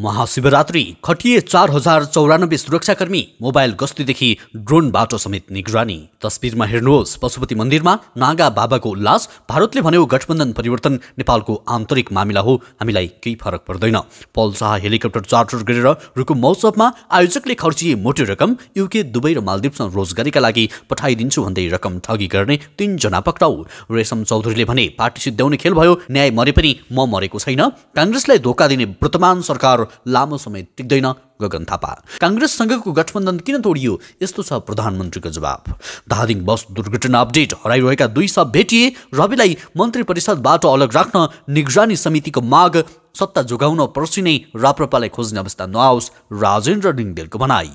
महाशिवरात्रि खटिए चार हजार चौरानब्बे सुरक्षाकर्मी मोबाइल गस्तीदेखि ड्रोन बाटो समेत निगरानी तस्विरमा हेर्नुहोस् पशुपति मन्दिरमा नागा बाबाको उल्लास भारतले भन्यो गठबन्धन परिवर्तन नेपालको आन्तरिक मामिला हो हामीलाई केही फरक पर्दैन पल शाह हेलिकप्टर चार्टर गरेर रुकुम महोत्सवमा आयोजकले खर्चिए मोटो रकम युके दुबई र मालदिप्समा रोजगारीका लागि पठाइदिन्छु भन्दै रकम ठगी गर्ने तिनजना पक्राउ रेशम चौधरीले भने पार्टी सिद्ध्याउने खेल भयो न्याय मरे पनि म मरेको छैन काङ्ग्रेसलाई धोका दिने वर्तमान सरकार सरकार लामो समय टिक्दैन गगन थापा काङ्ग्रेससँगको गठबन्धन किन तोडियो यस्तो छ प्रधानमन्त्रीको जवाब धादिङ बस दुर्घटना अपडेट हराइरहेका दुई सब भेटिए रविलाई मन्त्री परिषदबाट अलग राख्न निगरानी समितिको माग सत्ता जोगाउन पर्सि नै राप्रपालाई खोज्ने अवस्था नआओस् राजेन्द्र डिङदेलको भनाई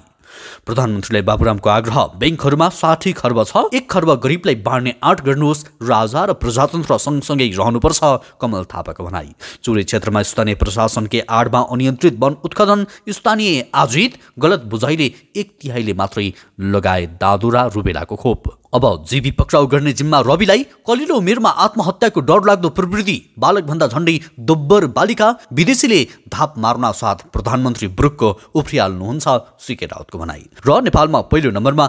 प्रधानमन्त्रीलाई बाबुरामको आग्रह ब्याङ्कहरूमा साठी खर्ब छ एक खर्ब गरिबलाई बाँड्ने आँट गर्नुहोस् राजा र प्रजातन्त्र सँगसँगै रहनुपर्छ कमल थापाको भनाई चुरे क्षेत्रमा स्थानीय प्रशासनकै आडमा अनियन्त्रित वन उत्खनन स्थानीय आजित गलत बुझाइले एक तिहाईले मात्रै लगाए दादुरा रुबेलाको खोप अब जीवी पक्राउ गर्ने जिम्मा रविलाई कलिलो उमेरमा आत्महत्याको लाग्दो प्रवृत्ति बालक भन्दा झन्डै दोब्बर बालिका विदेशीले धाप मार्न साथ प्रधानमन्त्री ब्रुकको उफ्रिहाल्नुहुन्छ सिके राउतको भनाई र नेपालमा पहिलो नम्बरमा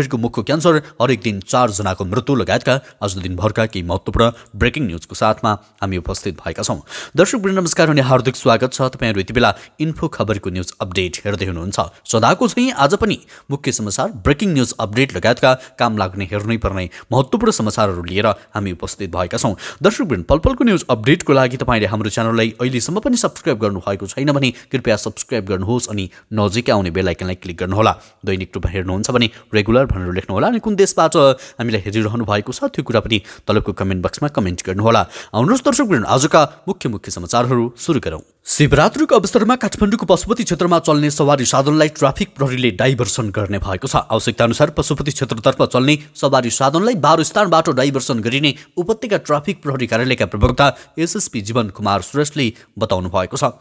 घरको मुखको क्यान्सर हरेक दिन चारजनाको मृत्यु लगायतका आज दिनभरका केही महत्वपूर्ण ब्रेकिङ न्युजको साथमा हामी उपस्थित भएका छौँ दर्शक नमस्कार अनि हार्दिक स्वागत छ तपाईँहरू यति बेला इन्फो खबरको न्युज अपडेट हेर्दै हुनुहुन्छ सदाको चाहिँ आज पनि मुख्य समाचार ब्रेकिङ न्युज अपडेट लगायतका काम लाग्ने लाग्ने हेर्नै पर्ने महत्त्वपूर्ण समाचारहरू लिएर हामी उपस्थित भएका छौँ दर्शकवृन्द पलपलको न्युज अपडेटको लागि तपाईँले हाम्रो च्यानललाई अहिलेसम्म पनि सब्सक्राइब गर्नुभएको छैन भने कृपया सब्सक्राइब गर्नुहोस् अनि नजिकै आउने बेलायकनलाई क्लिक गर्नुहोला दैनिक रूपमा हेर्नुहुन्छ भने रेगुलर भनेर लेख्नुहोला अनि कुन देशबाट हामीलाई हेरिरहनु भएको छ त्यो कुरा पनि तलबको कमेन्ट बक्समा कमेन्ट गर्नुहोला आउनुहोस् दर्शकवृन्द आजका मुख्य मुख्य समाचारहरू सुरु गरौँ शिवरात्रिको अवसरमा काठमाडौँको पशुपति क्षेत्रमा चल्ने सवारी साधनलाई ट्राफिक प्रहरीले डाइभर्सन गर्ने भएको छ आवश्यकता अनुसार पशुपति क्षेत्रतर्फ चल्ने सवारी साधनलाई बाह्र स्थानबाट डाइभर्सन गरिने उपत्यका ट्राफिक प्रहरी कार्यालयका प्रवक्ता एसएसपी जीवन कुमार सुरेशले बताउनु भएको छ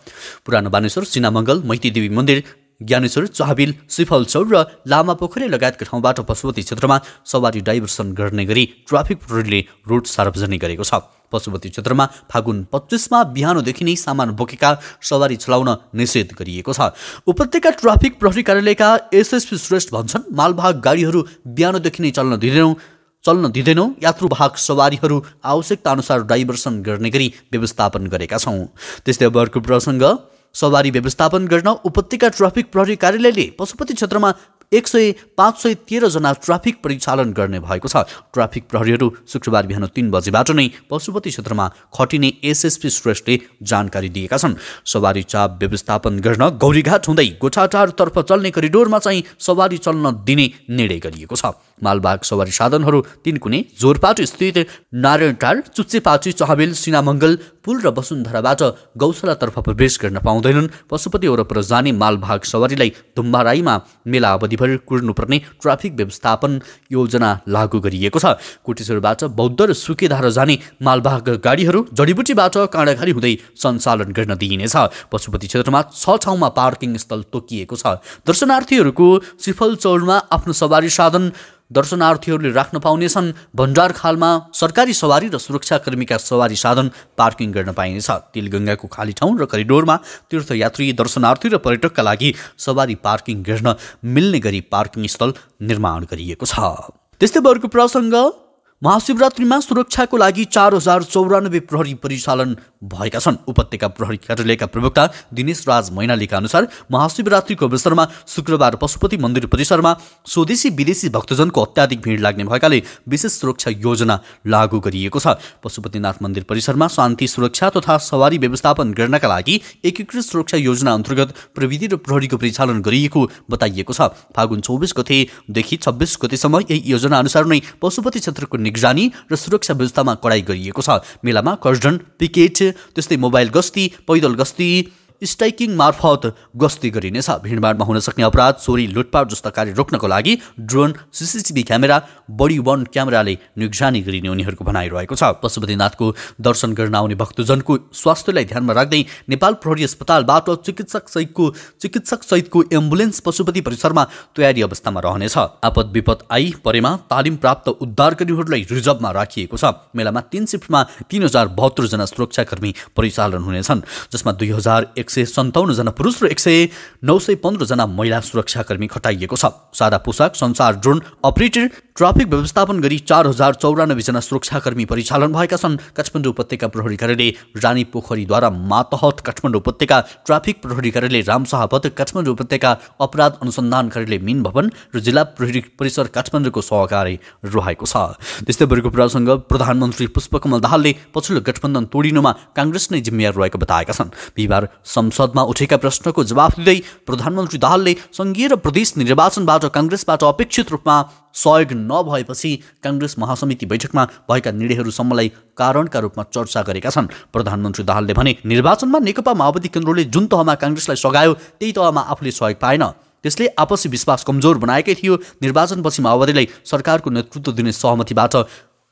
पुरानो बानेश्वर सिनामङ्गल मैतीदेवी मन्दिर ज्ञानेश्वर चाबिल सिफल चौर र लामा पोखरी लगायतका ठाउँबाट पशुपति क्षेत्रमा सवारी डाइभर्सन गर्ने गरी ट्राफिक प्रहरीले रोड सार्वजनिक गरेको छ पशुपति क्षेत्रमा फागुन पच्चिसमा बिहानदेखि नै सामान बोकेका सवारी चलाउन निषेध गरिएको छ उपत्यका ट्राफिक प्रहरी कार्यालयका एसएसपी श्रेष्ठ भन्छन् मालवाहक गाडीहरू बिहानदेखि नै चल्न दिँदैनौँ चल्न दिँदैनौँ यात्रुवाहक सवारीहरू आवश्यकता अनुसार डाइभर्सन गर्ने गरी व्यवस्थापन गरेका छौँ त्यस्तै अब अर्को प्रसङ्ग सवारी व्यवस्थापन गर्न उपत्यका ट्राफिक प्रहरी कार्यालयले पशुपति क्षेत्रमा एक सय पाँच सय तेह्रजना ट्राफिक परिचालन गर्ने भएको छ ट्राफिक प्रहरीहरू शुक्रबार बिहान तिन बजेबाट नै पशुपति क्षेत्रमा खटिने एसएसपी श्रेष्ठले जानकारी दिएका छन् सवारी चाप व्यवस्थापन गर्न गौरीघाट हुँदै गोठाटारतर्फ चल्ने करिडोरमा चाहिँ सवारी चल्न दिने निर्णय गरिएको छ मालबाग सवारी साधनहरू तिन कुने जोरपाटो स्थित नारायणटार चुच्चेपाटी चहबेल सिनामङ्गल पुल र वसुन्धराबाट गौशालातर्फ प्रवेश गर्न पाउँदैनन् पशुपति वरपर जाने मालभाग सवारीलाई धुम्बाराईमा मेला अवधिभरि कुर्नुपर्ने ट्राफिक व्यवस्थापन योजना लागू गरिएको छ कोटेश्वरबाट बौद्ध र सुकेधार जाने मालभाग गाडीहरू जडीबुटीबाट काँडाघारी हुँदै सञ्चालन गर्न दिइनेछ पशुपति क्षेत्रमा छ ठाउँमा पार्किङ स्थल तोकिएको छ दर्शनार्थीहरूको सिफल चौरमा आफ्नो सवारी साधन दर्शनार्थीहरूले राख्न पाउनेछन् भण्डार खालमा सरकारी सवारी र सुरक्षाकर्मीका सवारी साधन पार्किङ गर्न पाइनेछ तिलगङ्गाको खाली ठाउँ र करिडोरमा तीर्थयात्री दर्शनार्थी र पर्यटकका लागि सवारी पार्किङ गर्न मिल्ने गरी पार्किङ स्थल निर्माण गरिएको छ त्यस्तै अर्को प्रसङ्ग महाशिवरात्रिमा सुरक्षाको लागि चार हजार चौरानब्बे प्रहरी परिचालन भएका छन् उपत्यका प्रहरी कार्यालयका प्रवक्ता दिनेश राज मैनालीका अनुसार महाशिवरात्रिको अवसरमा शुक्रबार पशुपति मन्दिर परिसरमा स्वदेशी विदेशी भक्तजनको अत्याधिक भिड लाग्ने भएकाले विशेष सुरक्षा योजना लागू गरिएको छ पशुपतिनाथ मन्दिर परिसरमा शान्ति सुरक्षा तथा सवारी व्यवस्थापन गर्नका लागि एकीकृत सुरक्षा योजना अन्तर्गत प्रविधि र प्रहरीको परिचालन गरिएको बताइएको छ फागुन चौबिस गतेदेखि छब्बिस गतेसम्म यही योजना अनुसार नै पशुपति क्षेत्रको निगरानी र सुरक्षा व्यवस्थामा कडाई गरिएको छ मेलामा कर्जन पिकेट त्यस्तै मोबाइल गस्ती पैदल गस्ती स्ट्राइकिङ मार्फत गस्ती गरिनेछ भिडभाडमा हुन सक्ने अपराध चोरी लुटपाट जस्ता कार्य रोक्नको लागि drone CCTV camera body worn क्यामेराले निगरानी गरिने उनीहरूको भनाइरहेको छ पशुपतिनाथको दर्शन गर्न आउने भक्तजनको स्वास्थ्यलाई ध्यानमा राख्दै नेपाल प्रहरी अस्पतालबाट चिकित्सक सहितको चिकित्सक सहितको एम्बुलेन्स पशुपति परिसरमा तयारी अवस्थामा रहनेछ आपद विपद आई परेमा तालिम प्राप्त उद्धारकर्मीहरूलाई रिजर्भमा राखिएको छ मेलामा तीन सिफ्टमा तिन हजार बहत्तरजना सुरक्षाकर्मी परिचालन हुनेछन् जसमा दुई हजार एक एक सय सन्ताउन्नजना पुरुष र एक सय नौ सय पन्ध्रजना महिला सुरक्षाकर्मी खटाइएको छ सादा पोसाक संसार ड्रोन अपरेटर ट्राफिक व्यवस्थापन गरी चार हजार चौरानब्बेजना सुरक्षाकर्मी परिचालन भएका छन् काठमाडौँ उपत्यका प्रहरी कार्यालय रानी पोखरीद्वारा मातहत काठमाडौँ उपत्यका ट्राफिक प्रहरी कार्यालय रामशाह काठमाडौँ उपत्यका अपराध अनुसन्धान कार्यालय मिन भवन र जिल्ला प्रहरी परिसर काठमाडौँको सहकारी रहेको छ त्यस्तै गरेको प्रसङ्ग प्रधानमन्त्री पुष्पकमल दाहालले पछिल्लो गठबन्धन तोडिनुमा काङ्ग्रेस नै जिम्मेवार रहेको बताएका छन् बिहिबार संसदमा उठेका प्रश्नको जवाफ दिँदै प्रधानमन्त्री दाहालले सङ्घीय र प्रदेश निर्वाचनबाट काङ्ग्रेसबाट अपेक्षित रूपमा सहयोग नभएपछि काङ्ग्रेस महासमिति बैठकमा भएका निर्णयहरूसम्मलाई कारणका रूपमा चर्चा गरेका छन् प्रधानमन्त्री दाहालले भने निर्वाचनमा नेकपा माओवादी केन्द्रले जुन तहमा काङ्ग्रेसलाई सघायो त्यही तहमा आफूले सहयोग पाएन त्यसले आपसी विश्वास कमजोर बनाएकै थियो निर्वाचनपछि माओवादीलाई सरकारको नेतृत्व दिने सहमतिबाट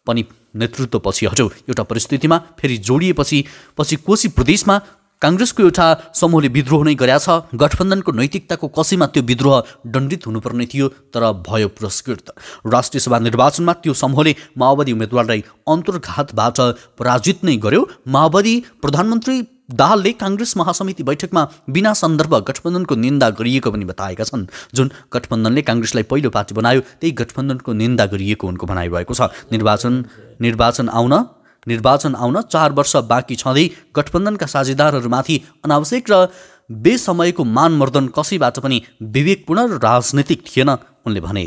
पनि नेतृत्वपछि हट्यो एउटा परिस्थितिमा फेरि जोडिएपछि पछि कोशी प्रदेशमा काङ्ग्रेसको एउटा समूहले विद्रोह नै गरेका छ गठबन्धनको नैतिकताको कसैमा त्यो विद्रोह दण्डित हुनुपर्ने थियो तर भयो पुरस्कृत राष्ट्रिय सभा निर्वाचनमा त्यो समूहले माओवादी उम्मेद्वारलाई अन्तर्घातबाट पराजित नै गर्यो माओवादी प्रधानमन्त्री दाहालले काङ्ग्रेस महासमिति बैठकमा बिना सन्दर्भ गठबन्धनको निन्दा गरिएको पनि बताएका छन् जुन गठबन्धनले काङ्ग्रेसलाई पहिलो पार्टी बनायो त्यही गठबन्धनको निन्दा गरिएको उनको भनाइ भएको छ निर्वाचन निर्वाचन आउन निर्वाचन आउन चार वर्ष बाँकी छँदै गठबन्धनका साझेदारहरूमाथि अनावश्यक र बेसमयको मानमर्दन कसैबाट पनि विवेकपूर्ण र राजनैतिक थिएन उनले भने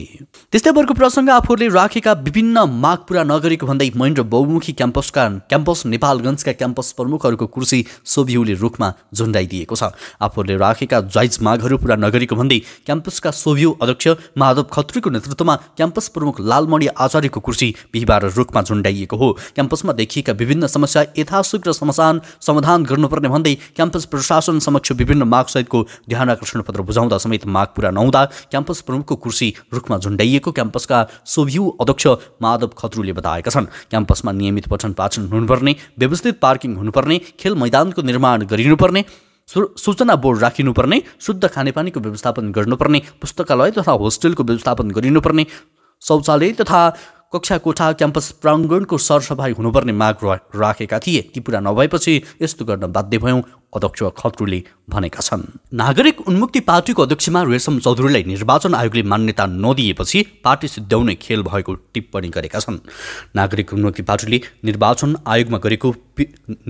त्यस्तै वर्गको प्रसङ्ग आफूहरूले राखेका विभिन्न माग पूरा नगरेको भन्दै महेन्द्र बहुमुखी क्याम्पसका क्याम्पस नेपालगञ्जका क्याम्पस प्रमुखहरूको कुर्सी सोभिहुले रुखमा झुन्डाइदिएको छ आफूहरूले राखेका ज्वाइज मागहरू पूरा नगरेको भन्दै क्याम्पसका सोभियु अध्यक्ष माधव खत्रीको नेतृत्वमा क्याम्पस प्रमुख लालमणि आचार्यको कुर्सी बिहिबार रुखमा झुन्डाइएको हो क्याम्पसमा देखिएका विभिन्न समस्या यथाशीघ्र समाधान समाधान गर्नुपर्ने भन्दै क्याम्पस प्रशासन समक्ष विभिन्न मागसहितको ध्यान आकर्षण पत्र बुझाउँदा समेत माग पूरा नहुँदा क्याम्पस प्रमुखको कुर्सी रुखमा झुन्डाइएको क्याम्पसका सोभ्यू अध्यक्ष माधव खत्रुले बताएका छन् क्याम्पसमा नियमित पठन पाठन हुनुपर्ने व्यवस्थित पार्किङ हुनुपर्ने खेल मैदानको निर्माण गरिनुपर्ने सूचना बोर्ड राखिनुपर्ने शुद्ध खानेपानीको व्यवस्थापन गर्नुपर्ने पुस्तकालय तथा होस्टेलको व्यवस्थापन गरिनुपर्ने शौचालय तथा कक्षा कोठा क्याम्पस प्राङ्गणको सरसफाइ हुनुपर्ने माग राखेका थिए ती पुरा नभएपछि यस्तो गर्न बाध्य भयौँ अध्यक्ष खत्रुले भनेका छन् नागरिक उन्मुक्ति पार्टीको अध्यक्षमा रेशम चौधरीलाई निर्वाचन आयोगले मान्यता नदिएपछि पार्टी सिद्ध्याउने खेल भएको टिप्पणी गरेका छन् नागरिक उन्मुक्ति पार्टीले निर्वाचन आयोगमा गरेको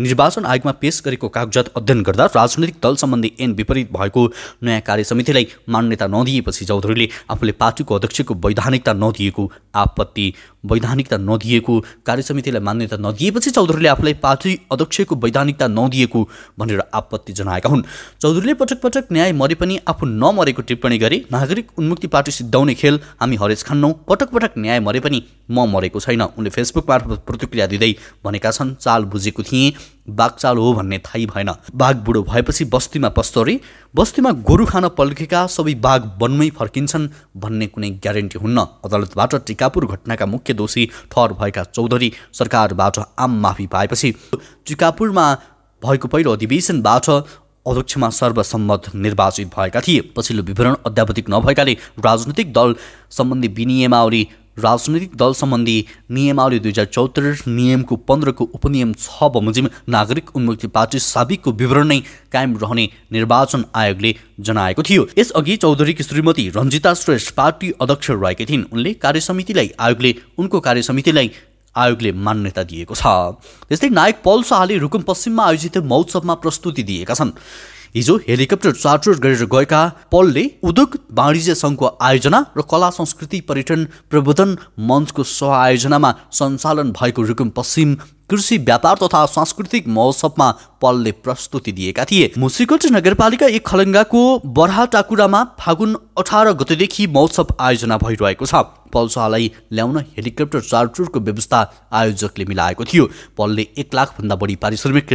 निर्वाचन आयोगमा पेस गरेको कागजात अध्ययन गर्दा राजनैतिक दल सम्बन्धी एन विपरीत भएको नयाँ कार्य समितिलाई मान्यता नदिएपछि चौधरीले आफूले पार्टीको अध्यक्षको वैधानिकता नदिएको आपत्ति वैधानिकता नदिएको कार्य समितिलाई मान्यता नदिएपछि चौधरीले आफूलाई पार्टी अध्यक्षको वैधानिकता नदिएको भनेर आपत्ति जनाएका हुन् चौधरीले पटक पटक न्याय मरे पनि आफू नमरेको टिप्पणी गरी नागरिक उन्मुक्ति पार्टी सिद्धाउने खेल हामी हरेज खान्नौ पटक पटक न्याय मरे पनि म मरेको छैन उनले फेसबुक मार्फत प्रतिक्रिया दिँदै भनेका छन् चाल बुझेको थिएँ बाघ चाल हो भन्ने थाहै भएन बाघ बुढो भएपछि बस्तीमा पस्तोरी बस्तीमा गोरु खान पल्केका सबै बाघ वनमै फर्किन्छन् भन्ने कुनै ग्यारेन्टी हुन्न अदालतबाट टिकापुर घटनाका मुख्य दोषी ठहर भएका चौधरी सरकारबाट आम माफी पाएपछि टिकापुरमा भएको पहिलो अधिवेशनबाट अध्यक्षमा सर्वसम्मत निर्वाचित भएका थिए पछिल्लो विवरण अध्यावधिक नभएकाले राजनैतिक दल सम्बन्धी विनियमावली राजनैतिक दल सम्बन्धी नियमावली दुई हजार चौहत्तर नियमको पन्ध्रको उपनियम छ बमोजिम नागरिक उन्मुक्ति पार्टी साबिकको विवरण नै कायम रहने निर्वाचन आयोगले जनाएको थियो यसअघि चौधरीकी श्रीमती रञ्जिता श्रेष्ठ पार्टी अध्यक्ष रहेकी थिइन् उनले कार्यसमितिलाई आयोगले उनको कार्यसमितिलाई आयोगले मान्यता दिएको छ त्यस्तै नायक पल शाहले रुकुम पश्चिममा आयोजित महोत्सवमा प्रस्तुति दिएका छन् हिजो हेलिकप्टर चार्टर गरेर गएका पलले उद्योग वाणिज्य सङ्घको आयोजना र कला संस्कृति पर्यटन प्रबोधन मञ्चको आयोजनामा सञ्चालन भएको रुकुम पश्चिम कृषि व्यापार तथा सांस्कृतिक महोत्सवमा पलले प्रस्तुति दिएका थिए मुसिकोट नगरपालिका एक खलङ्गाको बरहा टाकुरामा फागुन अठार गतेदेखि महोत्सव आयोजना भइरहेको छ पल शाहलाई ल्याउन हेलिकप्टर चार्टरको व्यवस्था आयोजकले मिलाएको थियो पलले एक लाखभन्दा बढी पारिश्रमिक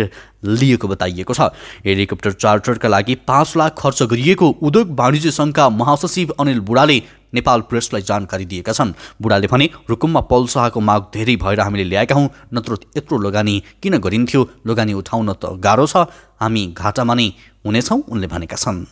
लिएको बताइएको छ हेलिकप्टर चार्टरका लागि पाँच लाख खर्च गरिएको उद्योग वाणिज्य सङ्घका महासचिव अनिल बुढाले नेपाल प्रेसलाई जानकारी दिएका छन् बुढाले भने रुकुममा पौल शाहको माग धेरै भएर हामीले ल्याएका हौँ नत्र यत्रो लगानी किन गरिन्थ्यो लगानी उठाउन त गाह्रो छ हामी घाटामा नै हुनेछौँ उनले भनेका छन्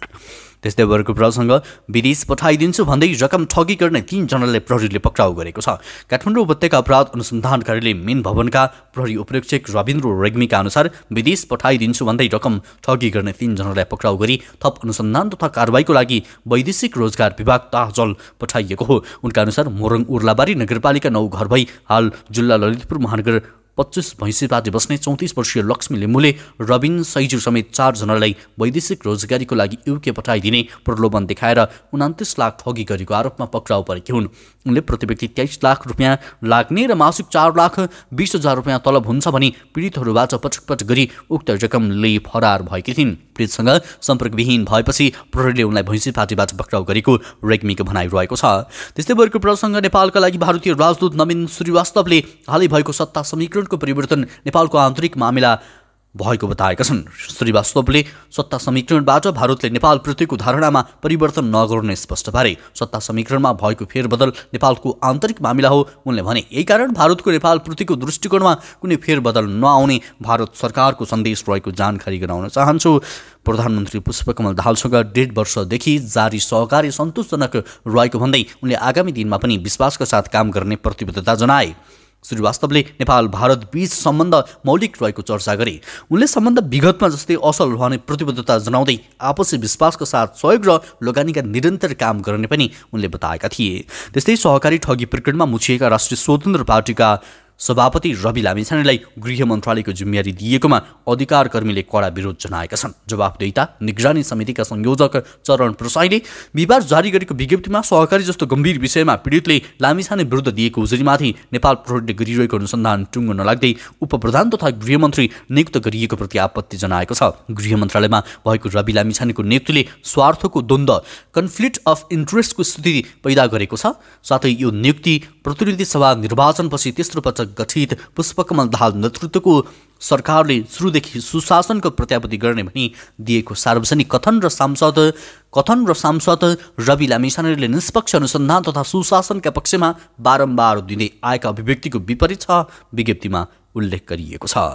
त्यस्तै वर्ग प्रसँग विदेश पठाइदिन्छु भन्दै रकम ठगी गर्ने तिनजनालाई प्रहरीले पक्राउ गरेको छ काठमाडौँ उपत्यका अपराध अनुसन्धान कार्यालय मेन भवनका प्रहरी उपेक्षक रविन्द्र रेग्मीका अनुसार विदेश पठाइदिन्छु भन्दै रकम ठगी गर्ने तीनजनालाई पक्राउ गरी थप अनुसन्धान तथा कारवाहीको लागि वैदेशिक रोजगार विभाग ताजल पठाइएको हो उनका अनुसार मोरङ उर्लाबारी नगरपालिका नौ घर भई हाल जिल्ला ललितपुर महानगर पच्चिस भैँसी बस्ने चौतिस वर्षीय लक्ष्मी लिम्बुले रबिन सैजु समेत चारजनालाई वैदेशिक रोजगारीको लागि युके पठाइदिने प्रलोभन देखाएर उनातिस लाख ठगी गरेको आरोपमा पक्राउ परेकी हुन् उनले प्रति व्यक्ति तेइस लाख रुपियाँ लाग्ने र मासिक चार लाख बिस हजार रुपियाँ तलब हुन्छ भनी पीडितहरूबाट पटक पटक गरी उक्त रकम लिई फरार भएकी थिइन् प्रीतसँग सम्पर्कविहीन भएपछि प्रहरीले उनलाई भैँसी पार्टीबाट पक्राउ गरेको रेग्मीको भनाइ रहेको छ त्यस्तै भएको प्रसङ्ग नेपालका लागि भारतीय राजदूत नवीन श्रीवास्तवले हालै भएको सत्ता समीकरणको परिवर्तन नेपालको आन्तरिक मामिला भएको बताएका छन् श्रीवास्तवले सत्ता समीकरणबाट भारतले नेपाल प्रतिको धारणामा परिवर्तन नगर्ने स्पष्ट पारे सत्ता समीकरणमा भएको फेरबदल नेपालको आन्तरिक मामिला हो उनले भने यही कारण भारतको नेपाल प्रतिको दृष्टिकोणमा कुनै फेरबदल नआउने भारत सरकारको सन्देश रहेको जानकारी गराउन चाहन्छु प्रधानमन्त्री पुष्पकमल दाहालसँग डेढ वर्षदेखि जारी सहकार्य सन्तोषजनक रहेको भन्दै उनले आगामी दिनमा पनि विश्वासका साथ काम गर्ने प्रतिबद्धता जनाए श्रीवास्तवले नेपाल भारत बीच सम्बन्ध मौलिक रहेको चर्चा गरे उनले सम्बन्ध विगतमा जस्तै असल रहने प्रतिबद्धता जनाउँदै आपसी विश्वासको साथ सहयोग र लगानीका निरन्तर काम गर्ने पनि उनले बताएका थिए त्यस्तै सहकारी ठगी प्रकरणमा मुछिएका राष्ट्रिय स्वतन्त्र पार्टीका सभापति रवि लामिछानेलाई गृह मन्त्रालयको जिम्मेवारी दिएकोमा अधिकार कर्मीले कडा विरोध जनाएका छन् जवाबदेता निगरानी समितिका संयोजक चरण प्रसाईले बिहिबार जारी गरेको विज्ञप्तिमा सहकारी जस्तो गम्भीर विषयमा पीडितले लामिछाने विरुद्ध दिएको उजुरीमाथि नेपाल प्रहरीले गरिरहेको अनुसन्धान टुङ्गो नलाग्दै उपप्रधान तथा गृहमन्त्री नियुक्त गरिएको प्रति आपत्ति जनाएको छ गृह मन्त्रालयमा भएको रवि लामिछानेको नेतृत्वले स्वार्थको द्वन्द्व कन्फ्लिक्ट अफ इन्ट्रेस्टको स्थिति पैदा गरेको छ साथै यो नियुक्ति प्रतिनिधि सभा निर्वाचनपछि तेस्रो पटक गठित पुष्पकमल दाहाल नेतृत्वको सरकारले सुरुदेखि सुशासनको प्रत्यापत्ति गर्ने भनी दिएको सार्वजनिक कथन र सांसद कथन र सांसद रवि लामिछानेले निष्पक्ष अनुसन्धान तथा सुशासनका पक्षमा बारम्बार दिँदै आएका अभिव्यक्तिको विपरीत छ विज्ञप्तिमा उल्लेख गरिएको छ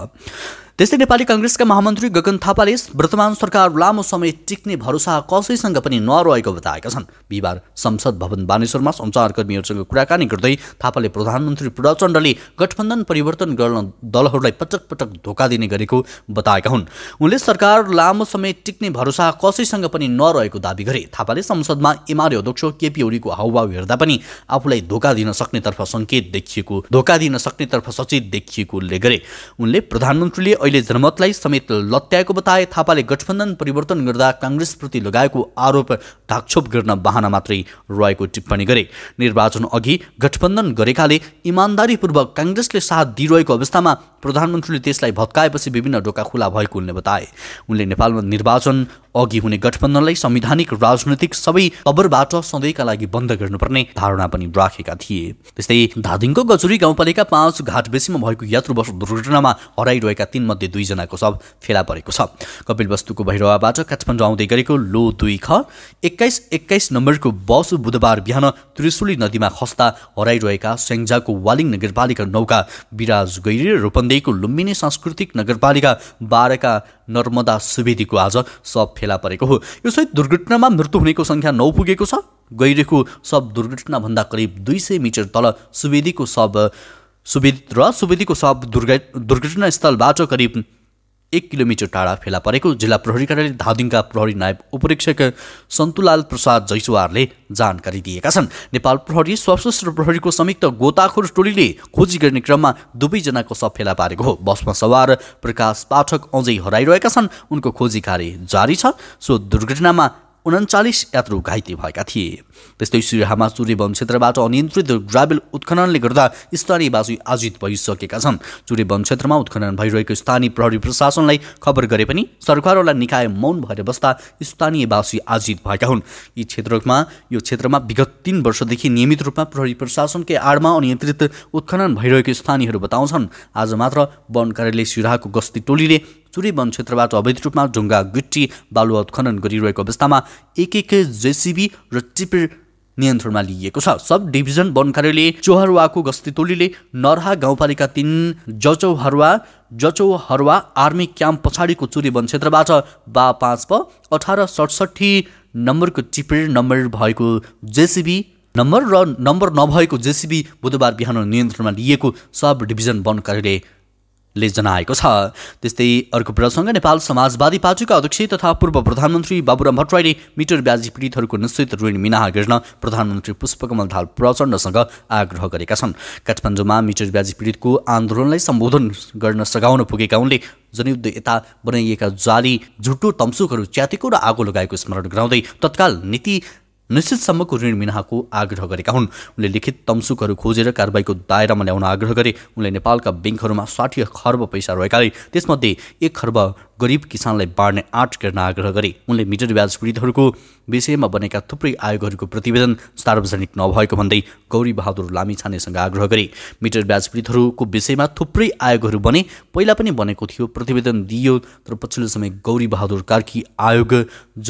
त्यस्तै नेपाली कङ्ग्रेसका महामन्त्री गगन थापाले वर्तमान सरकार लामो समय टिक्ने भरोसा कसैसँग पनि नरहेको बताएका छन् बिहिबार संसद भवन बानेश्वरमा सञ्चारकर्मीहरूसँग कुराकानी गर्दै थापाले प्रधानमन्त्री प्रचण्डले गठबन्धन परिवर्तन गर्न दलहरूलाई पटक पटक धोका दिने गरेको बताएका हुन् उनले सरकार लामो समय टिक्ने भरोसा कसैसँग पनि नरहेको दावी गरे थापाले संसदमा एमाले अध्यक्ष केपी ओलीको हाउभाव हेर्दा पनि आफूलाई धोका दिन सक्नेतर्फ सङ्केत देखिएको धोका दिन सक्नेतर्फ सचेत देखिएकोले गरे उनले प्रधानमन्त्रीले अहिले जनमतलाई समेत लत्याएको बताए थापाले गठबन्धन परिवर्तन गर्दा काङ्ग्रेसप्रति लगाएको आरोप ढाकछोप गर्न बाहना मात्रै रहेको टिप्पणी गरे निर्वाचन अघि गठबन्धन गरेकाले इमान्दारीपूर्वक काङ्ग्रेसले साथ दिइरहेको अवस्थामा प्रधानमन्त्रीले त्यसलाई भत्काएपछि विभिन्न ढोका खुला भएको उनले बताए उनले नेपालमा निर्वाचन अघि हुने गठबन्धनलाई संविधानिक राजनैतिक सबै कबरबाट सधैँका लागि बन्द गर्नुपर्ने धारणा पनि राखेका थिए त्यस्तै धादिङको गजुरी गाउँपालिका पाँच घाट बेसीमा भएको यात्रु बस दुर्घटनामा हराइरहेका तीन मध्ये दुईजनाको शव फेला परेको छ कपिल वस्तुको भैरवाबाट काठमाडौँ आउँदै गरेको लो दुई ख एक्काइस एक्काइस नम्बरको बस बुधबार बिहान त्रिशुली नदीमा खस्दा हराइरहेका स्याङ्जाको वालिङ नगरपालिका नौका विराज गैरी रूपन्द काठमाडौँको लुम्बिनी सांस्कृतिक नगरपालिका बाह्रका नर्मदा सुवेदीको आज सब फेला परेको हो यो दुर्घटनामा मृत्यु हुनेको सङ्ख्या नौ पुगेको छ गइरहेको सब दुर्घटनाभन्दा करिब दुई सय मिटर तल सुवेदीको सब सुवेदी र सुवेदीको सब दुर्घ दुर्घटनास्थलबाट करिब एक किलोमिटर टाढा फेला परेको जिल्ला प्रहरी कार्यालय धादिङका प्रहरी नायब उपरीक्षक सन्तुलाल प्रसाद जैसवारले जानकारी दिएका छन् नेपाल प्रहरी सशस्त्र प्रहरीको संयुक्त गोताखोर टोलीले खोजी गर्ने क्रममा दुवैजनाको सब फेला पारेको हो बसमा सवार प्रकाश पाठक अझै हराइरहेका छन् उनको खोजी कार्य जारी छ सो दुर्घटनामा उन्चालिस यात्रु घाइते भएका थिए त्यस्तै सिरहामा चुरे वन क्षेत्रबाट अनियन्त्रित ग्राभेल उत्खननले गर्दा स्थानीय आजित भइसकेका छन् चुरे क्षेत्रमा उत्खनन भइरहेको स्थानीय प्रहरी प्रशासनलाई खबर गरे पनि सरकारवाला निकाय मौन भएर बस्दा स्थानीय आजित भएका हुन् यी क्षेत्रमा यो क्षेत्रमा विगत तिन वर्षदेखि नियमित रूपमा प्रहरी प्रशासनकै आडमा अनियन्त्रित उत्खनन भइरहेको स्थानीयहरू बताउँछन् आज मात्र वन कार्यालय सिराहाको गस्ती टोलीले चुरे वन क्षेत्रबाट अवैध रूपमा ढुङ्गा गिट्टी बालुवा उत्खनन गरिरहेको अवस्थामा एक एक जेसिबी र टिपिर नियन्त्रणमा लिइएको छ सब डिभिजन वन कार्यालय चोहरवाको गस्ती टोलीले नरहा गाउँपालिका तिन जचौहरुवा जचौहरुवा आर्मी क्याम्प पछाडिको चुरे वन क्षेत्रबाट बा पाँच प अठार सडसठी नम्बरको टिपिर नम्बर भएको जेसिबी नम्बर र नम्बर नभएको जेसिबी बुधबार बिहान नियन्त्रणमा लिएको सब डिभिजन वन कार्यालय ले जनाएको छ त्यस्तै अर्को प्रसङ्ग नेपाल समाजवादी पार्टीका अध्यक्ष तथा पूर्व प्रधानमन्त्री बाबुराम भट्टराईले मिटर ब्याजी पीडितहरूको निश्चित ऋण मिनाह गर्न प्रधानमन्त्री पुष्पकमल धाल प्रचण्डसँग आग्रह गरेका छन् काठमाडौँमा मिटर ब्याजी पीडितको आन्दोलनलाई सम्बोधन गर्न सघाउन पुगेका उनले जनयुद्ध यता बनाइएका जाली झुटो तम्सुकहरू च्यातेको र आगो लगाएको स्मरण गराउँदै तत्काल नीति निश्चितसम्मको ऋण मिनाहाको आग्रह गरेका हुन् उनले लिखित तमसुकहरू खोजेर कारवाहीको दायरामा ल्याउन आग्रह गरे उनले नेपालका ब्याङ्कहरूमा साठी खर्ब पैसा रहेकाले त्यसमध्ये एक खर्ब गरिब किसानलाई बाँड्ने आँट गर्न आग्रह गरे उनले मिटर ब्याज पीडितहरूको विषयमा बनेका थुप्रै आयोगहरूको प्रतिवेदन सार्वजनिक नभएको भन्दै गौरी बहादुर लामिछानेसँग आग्रह गरे मिटर ब्याज पीडितहरूको विषयमा थुप्रै आयोगहरू बने पहिला पनि बनेको थियो प्रतिवेदन दिइयो तर पछिल्लो समय गौरी बहादुर कार्की आयोग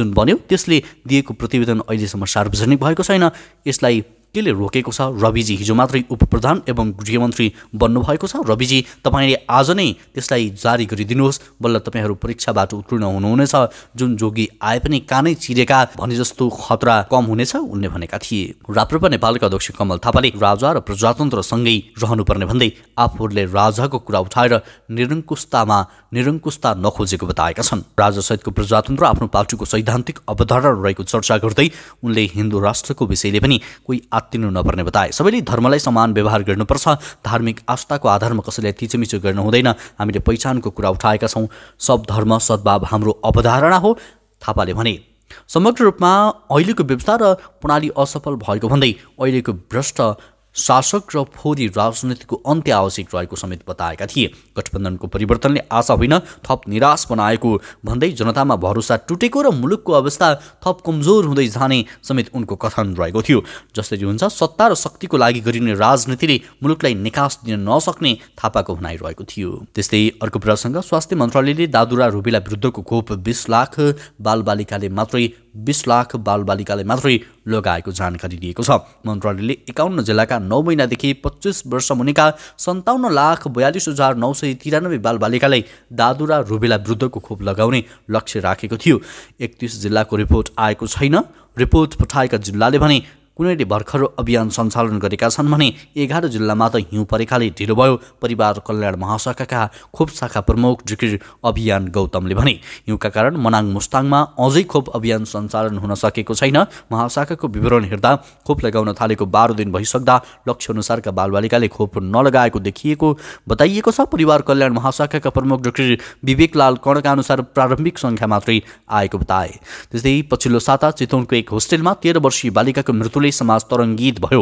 जुन बन्यो त्यसले दिएको प्रतिवेदन अहिलेसम्म सार्वजनिक भएको छैन यसलाई केले रोकेको छ रविजी हिजो मात्रै उपप्रधान एवं गृहमन्त्री बन्नुभएको छ रविजी तपाईँले आज नै त्यसलाई जारी गरिदिनुहोस् बल्ल तपाईँहरू परीक्षाबाट उत्तीर्ण हुनुहुनेछ जुन जोगी आए पनि कानै चिरेका भने जस्तो खतरा कम हुनेछ उनले भनेका थिए राप्रपा नेपालका अध्यक्ष कमल थापाले राजा र प्रजातन्त्रसँगै रहनुपर्ने भन्दै आफूहरूले राजाको कुरा उठाएर निरङ्कुशतामा निरङ्कुशता नखोजेको बताएका छन् राजा सहितको प्रजातन्त्र आफ्नो पार्टीको सैद्धान्तिक अवधारणा रहेको चर्चा गर्दै उनले हिन्दू राष्ट्रको विषयले पनि कोही आत्तिनु नपर्ने बताए सबैले धर्मलाई समान व्यवहार गर्नुपर्छ धार्मिक आस्थाको आधारमा कसैलाई तिचोमिचो गर्नु हुँदैन हामीले पहिचानको कुरा उठाएका छौँ सब धर्म सद्भाव हाम्रो अवधारणा हो थापाले भने समग्र रूपमा अहिलेको व्यवस्था र प्रणाली असफल भएको भन्दै अहिलेको भ्रष्ट शासक र फौजी राजनीतिको अन्त्य आवश्यक रहेको समेत बताएका थिए गठबन्धनको परिवर्तनले आशा होइन थप निराश बनाएको भन्दै जनतामा भरोसा टुटेको र मुलुकको अवस्था थप कमजोर हुँदै जाने समेत उनको कथन रहेको थियो जसरी हुन्छ सत्ता र शक्तिको लागि गरिने राजनीतिले मुलुकलाई निकास दिन नसक्ने थापाको भनाइ रहेको थियो त्यस्तै अर्को प्रसङ्ग स्वास्थ्य मन्त्रालयले दादुरा रुबेला विरुद्धको खोप बिस लाख बालबालिकाले मात्रै बिस लाख बालबालिकाले मात्रै लगाएको जानकारी दिएको छ मन्त्रालयले एकाउन्न जिल्लाका नौ महिनादेखि पच्चिस वर्ष मुनिका सन्ताउन्न लाख बयालिस हजार नौ सय तिरानब्बे बालबालिकालाई दादुरा रुबेला वृद्धको खोप लगाउने लक्ष्य राखेको थियो एकतिस जिल्लाको रिपोर्ट आएको छैन रिपोर्ट पठाएका जिल्लाले भने कुनैले भर्खर अभियान सञ्चालन गरेका छन् भने एघार जिल्लामा त हिउँ परेकाले ढिलो भयो परिवार कल्याण महाशाखाका खोप शाखा प्रमुख डिक्री अभियान गौतमले भने हिउँका कारण मनाङ मुस्ताङमा अझै खोप अभियान सञ्चालन हुन सकेको छैन महाशाखाको विवरण हेर्दा खोप लगाउन थालेको बाह्र दिन भइसक्दा लक्ष्य अनुसारका बालबालिकाले खोप नलगाएको देखिएको बताइएको छ परिवार कल्याण महाशाखाका प्रमुख विवेक विवेकलाल कणका अनुसार प्रारम्भिक सङ्ख्या मात्रै आएको बताए त्यस्तै पछिल्लो साता चितवनको एक होस्टेलमा तेह्र वर्षीय बालिकाको मृत्युले पुरै समाज तरङ्गित भयो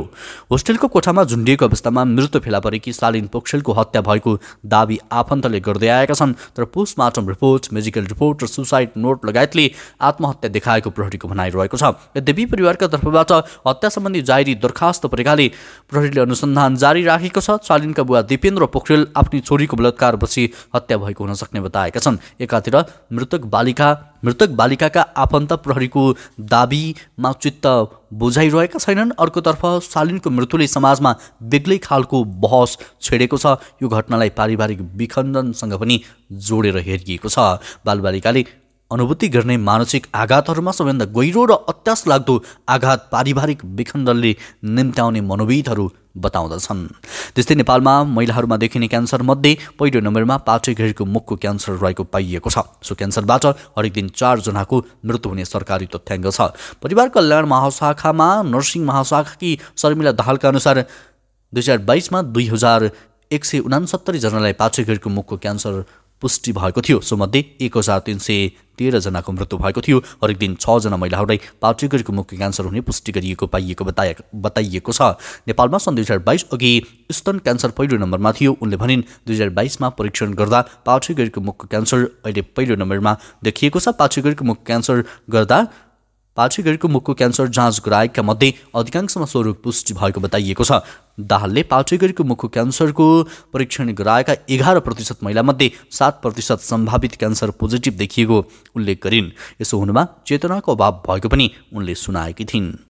होस्टेलको कोठामा झुन्डिएको अवस्थामा मृत्यु फेला परेकी सालिन पोखरेलको हत्या भएको दावी आफन्तले गर्दै आएका छन् तर पोस्टमार्टम रिपोर्ट मेडिकल रिपोर्ट र सुसाइड नोट लगायतले आत्महत्या देखाएको प्रहरीको भनाइ रहेको छ यद्यपि परिवारका तर्फबाट हत्या सम्बन्धी जारी दरखास्त परेकाले प्रहरीले अनुसन्धान जारी राखेको छ सालिनका बुवा दिपेन्द्र पोखरेल आफ्नी छोरीको बलात्कारपछि हत्या भएको हुन सक्ने बताएका छन् एकातिर मृतक बालिका मृतक बालिकाका आफन्त प्रहरीको दाबीमा चित्त बुझाइरहेका छैनन् अर्कोतर्फ शालिनको मृत्युले समाजमा बेग्लै खालको बहस छेडेको छ यो घटनालाई पारिवारिक विखण्डनसँग पनि जोडेर हेरिएको छ बालबालिकाले अनुभूति गर्ने मानसिक आघातहरूमा सबैभन्दा गहिरो र अत्यास लाग्दो आघात पारिवारिक विखण्डनले निम्त्याउने मनोविदहरू बताउँदछन् त्यस्तै नेपालमा महिलाहरूमा देखिने क्यान्सर मध्ये पहिलो नम्बरमा पाटे घेरको मुखको क्यान्सर रहेको पाइएको छ सो क्यान्सरबाट हरेक दिन चारजनाको मृत्यु हुने सरकारी तथ्याङ्क छ परिवार कल्याण महाशाखामा नर्सिङ महाशाखाकी शर्मिला दाहालका अनुसार दुई हजार बाइसमा दुई हजार एक सय उनासत्तरीजनालाई पाठेघरको मुखको क्यान्सर पुष्टि भएको थियो सोमध्ये एक हजार तिन सय तेह्रजनाको मृत्यु भएको थियो हरेक दिन छजना महिलाहरूलाई पार्टीगरीको मुख्य क्यान्सर हुने पुष्टि गरिएको पाइएको बताए बताइएको छ नेपालमा सन् दुई हजार बाइस अघि स्तन क्यान्सर पहिलो नम्बरमा थियो उनले भनिन् दुई हजार बाइसमा परीक्षण गर्दा पाठ्यगरीको मुख्य क्यान्सर अहिले पहिलो नम्बरमा देखिएको छ पार्टीगरीको मुख क्यान्सर गर्दा गरेको मुखको क्यान्सर जाँच गराएका मध्ये अधिकांशमा स्वरूप पुष्टि भएको बताइएको छ दाहालले पाठेघरको मुखको क्यान्सरको परीक्षण गराएका एघार प्रतिशत महिलामध्ये सात प्रतिशत सम्भावित क्यान्सर पोजिटिभ देखिएको उल्लेख गरिन् यसो हुनुमा चेतनाको अभाव भएको पनि उनले सुनाएकी थिइन्